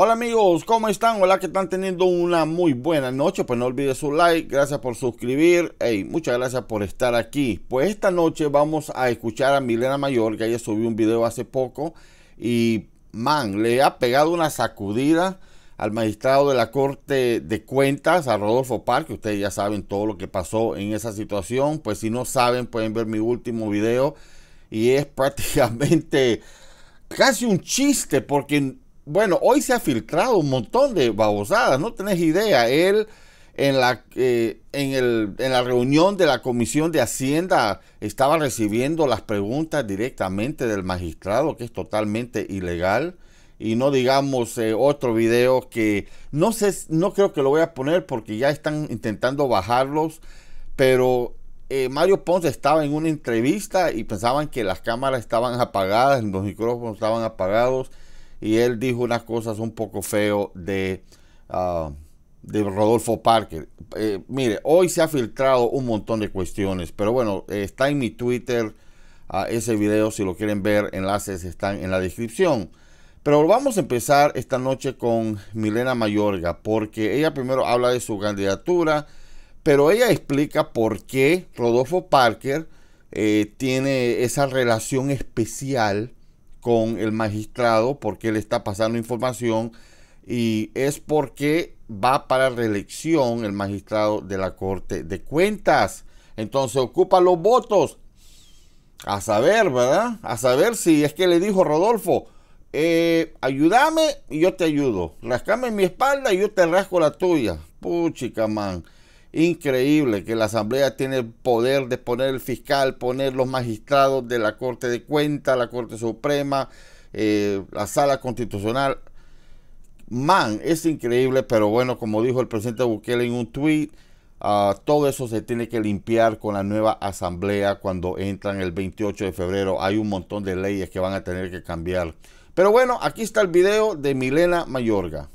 Hola amigos, ¿cómo están? Hola que están teniendo una muy buena noche. Pues no olviden su like, gracias por suscribir. Hey, muchas gracias por estar aquí. Pues esta noche vamos a escuchar a Milena Mayor, que ella subió un video hace poco y man, le ha pegado una sacudida al magistrado de la Corte de Cuentas, a Rodolfo Parque. Ustedes ya saben todo lo que pasó en esa situación. Pues si no saben, pueden ver mi último video. Y es prácticamente casi un chiste porque bueno, hoy se ha filtrado un montón de babosadas, no tenés idea. Él en la, eh, en, el, en la reunión de la Comisión de Hacienda estaba recibiendo las preguntas directamente del magistrado, que es totalmente ilegal. Y no digamos eh, otro video que no sé, no creo que lo voy a poner porque ya están intentando bajarlos, pero eh, Mario Ponce estaba en una entrevista y pensaban que las cámaras estaban apagadas, los micrófonos estaban apagados y él dijo unas cosas un poco feo de, ah, de Rodolfo Parker. Eh, mire, hoy se ha filtrado un montón de cuestiones, pero bueno, está en mi Twitter ah, ese video, si lo quieren ver, enlaces están en la descripción. Pero vamos a empezar esta noche con Milena Mayorga, porque ella primero habla de su candidatura, pero ella explica por qué Rodolfo Parker eh, tiene esa relación especial con el magistrado porque le está pasando información y es porque va para reelección el magistrado de la Corte de Cuentas. Entonces ocupa los votos. A saber, ¿verdad? A saber si es que le dijo Rodolfo, eh, ayúdame y yo te ayudo. Rascame mi espalda y yo te rasco la tuya. Puchica, man. Increíble que la Asamblea tiene el poder de poner el fiscal, poner los magistrados de la Corte de Cuentas, la Corte Suprema, eh, la Sala Constitucional. Man, es increíble, pero bueno, como dijo el presidente Bukele en un tweet, ah, todo eso se tiene que limpiar con la nueva asamblea cuando entran el 28 de febrero. Hay un montón de leyes que van a tener que cambiar. Pero bueno, aquí está el video de Milena Mayorga.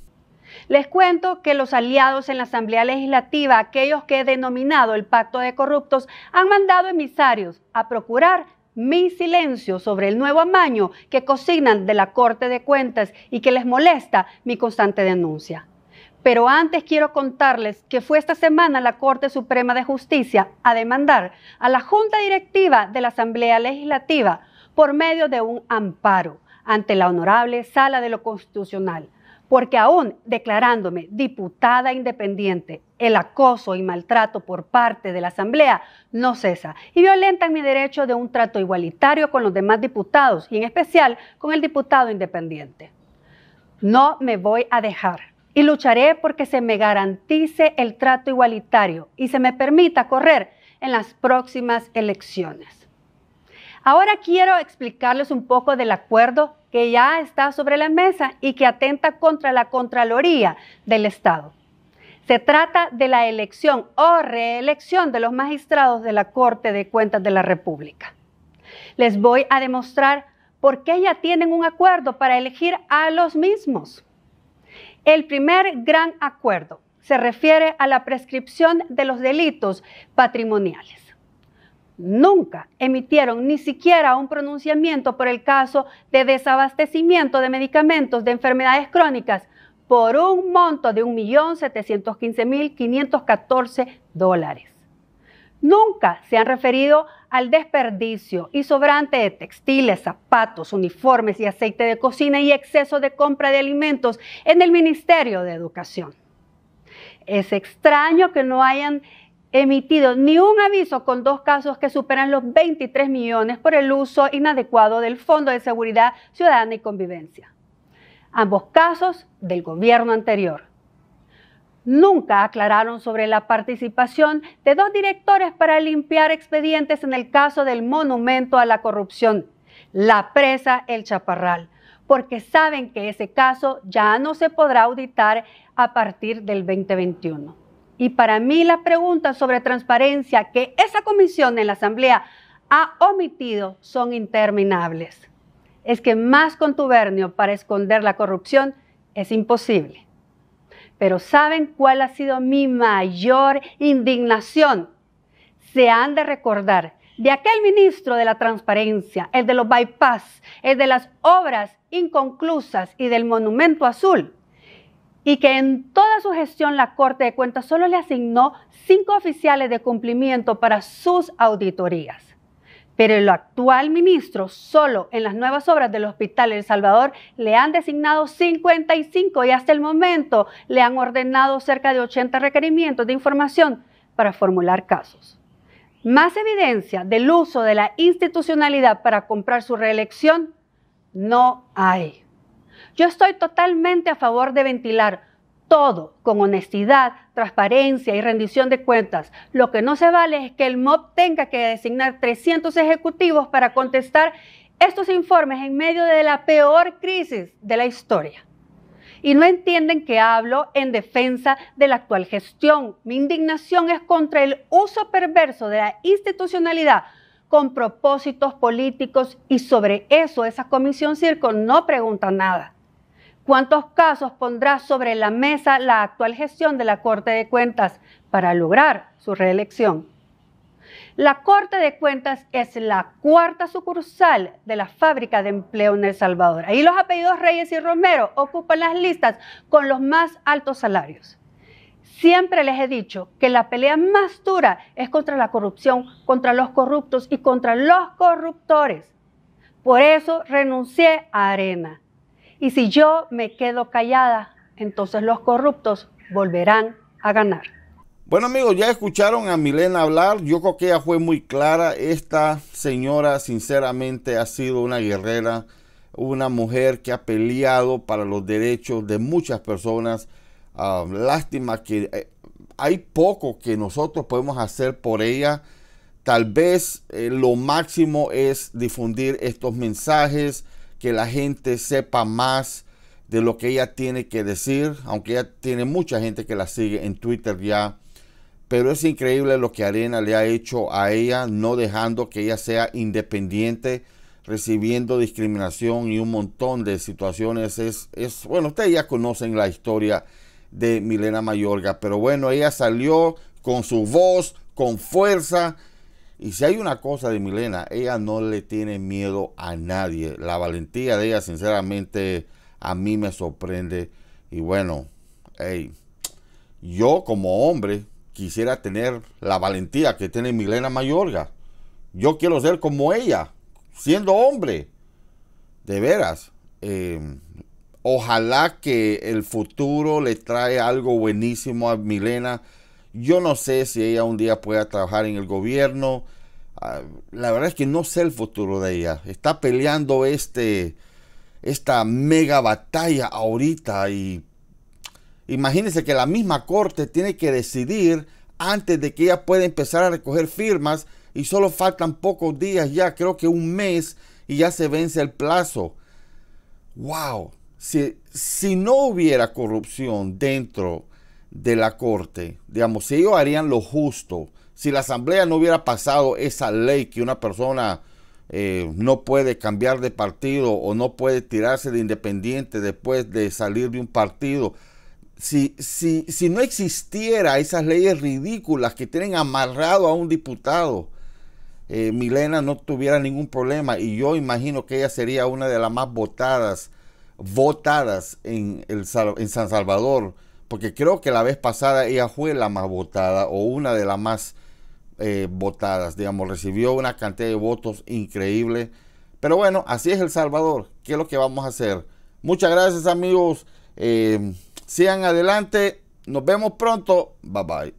Les cuento que los aliados en la Asamblea Legislativa, aquellos que he denominado el Pacto de Corruptos, han mandado emisarios a procurar mi silencio sobre el nuevo amaño que cocinan de la Corte de Cuentas y que les molesta mi constante denuncia. Pero antes quiero contarles que fue esta semana la Corte Suprema de Justicia a demandar a la Junta Directiva de la Asamblea Legislativa por medio de un amparo ante la Honorable Sala de lo Constitucional porque aún declarándome diputada independiente, el acoso y maltrato por parte de la Asamblea no cesa y violentan mi derecho de un trato igualitario con los demás diputados y en especial con el diputado independiente. No me voy a dejar y lucharé porque se me garantice el trato igualitario y se me permita correr en las próximas elecciones. Ahora quiero explicarles un poco del acuerdo que ya está sobre la mesa y que atenta contra la Contraloría del Estado. Se trata de la elección o reelección de los magistrados de la Corte de Cuentas de la República. Les voy a demostrar por qué ya tienen un acuerdo para elegir a los mismos. El primer gran acuerdo se refiere a la prescripción de los delitos patrimoniales nunca emitieron ni siquiera un pronunciamiento por el caso de desabastecimiento de medicamentos de enfermedades crónicas por un monto de 1.715.514 dólares. Nunca se han referido al desperdicio y sobrante de textiles, zapatos, uniformes y aceite de cocina y exceso de compra de alimentos en el Ministerio de Educación. Es extraño que no hayan emitido ni un aviso con dos casos que superan los 23 millones por el uso inadecuado del Fondo de Seguridad Ciudadana y Convivencia. Ambos casos del gobierno anterior. Nunca aclararon sobre la participación de dos directores para limpiar expedientes en el caso del monumento a la corrupción, la presa El Chaparral, porque saben que ese caso ya no se podrá auditar a partir del 2021. Y para mí la pregunta sobre transparencia que esa comisión en la Asamblea ha omitido son interminables. Es que más contubernio para esconder la corrupción es imposible. Pero ¿saben cuál ha sido mi mayor indignación? Se han de recordar de aquel ministro de la transparencia, el de los bypass, el de las obras inconclusas y del monumento azul y que en toda su gestión la Corte de Cuentas solo le asignó cinco oficiales de cumplimiento para sus auditorías. Pero el actual ministro, solo en las nuevas obras del Hospital El Salvador, le han designado 55 y hasta el momento le han ordenado cerca de 80 requerimientos de información para formular casos. Más evidencia del uso de la institucionalidad para comprar su reelección no hay. Yo estoy totalmente a favor de ventilar todo con honestidad, transparencia y rendición de cuentas. Lo que no se vale es que el MOB tenga que designar 300 ejecutivos para contestar estos informes en medio de la peor crisis de la historia. Y no entienden que hablo en defensa de la actual gestión. Mi indignación es contra el uso perverso de la institucionalidad con propósitos políticos y sobre eso esa comisión circo no pregunta nada. ¿Cuántos casos pondrá sobre la mesa la actual gestión de la Corte de Cuentas para lograr su reelección? La Corte de Cuentas es la cuarta sucursal de la fábrica de empleo en El Salvador. Ahí los apellidos Reyes y Romero ocupan las listas con los más altos salarios. Siempre les he dicho que la pelea más dura es contra la corrupción, contra los corruptos y contra los corruptores. Por eso renuncié a Arena y si yo me quedo callada, entonces los corruptos volverán a ganar. Bueno amigos, ya escucharon a Milena hablar, yo creo que ella fue muy clara, esta señora sinceramente ha sido una guerrera, una mujer que ha peleado para los derechos de muchas personas, ah, lástima que eh, hay poco que nosotros podemos hacer por ella, tal vez eh, lo máximo es difundir estos mensajes, que la gente sepa más de lo que ella tiene que decir, aunque ella tiene mucha gente que la sigue en Twitter ya. Pero es increíble lo que Arena le ha hecho a ella, no dejando que ella sea independiente, recibiendo discriminación y un montón de situaciones. Es, es bueno, ustedes ya conocen la historia de Milena Mayorga, pero bueno, ella salió con su voz, con fuerza y si hay una cosa de Milena, ella no le tiene miedo a nadie. La valentía de ella, sinceramente, a mí me sorprende. Y bueno, hey, yo como hombre quisiera tener la valentía que tiene Milena Mayorga. Yo quiero ser como ella, siendo hombre. De veras. Em, ojalá que el futuro le trae algo buenísimo a Milena yo no sé si ella un día pueda trabajar en el gobierno. Ah, la verdad es que no sé el futuro de ella. Está peleando este, esta mega batalla ahorita y imagínense que la misma corte tiene que decidir antes de que ella pueda empezar a recoger firmas y solo faltan pocos días ya, creo que un mes y ya se vence el plazo. ¡Wow! Si, si no hubiera corrupción dentro de la Corte, digamos, si ellos harían lo justo, si la Asamblea no hubiera pasado esa ley que una persona eh, no puede cambiar de partido o no puede tirarse de independiente después de salir de un partido, si, si no existiera esas leyes ridículas que tienen amarrado a un diputado, eh, Milena no tuviera ningún problema y yo imagino que ella sería una de las más votadas, votadas en, el, en San Salvador porque creo que la vez pasada ella fue la más votada o una de las más eh, votadas, digamos, recibió una cantidad de votos increíble. Pero bueno, así es El Salvador, ¿qué es lo que vamos a hacer? Muchas gracias amigos, eh, sigan adelante, nos vemos pronto, bye bye.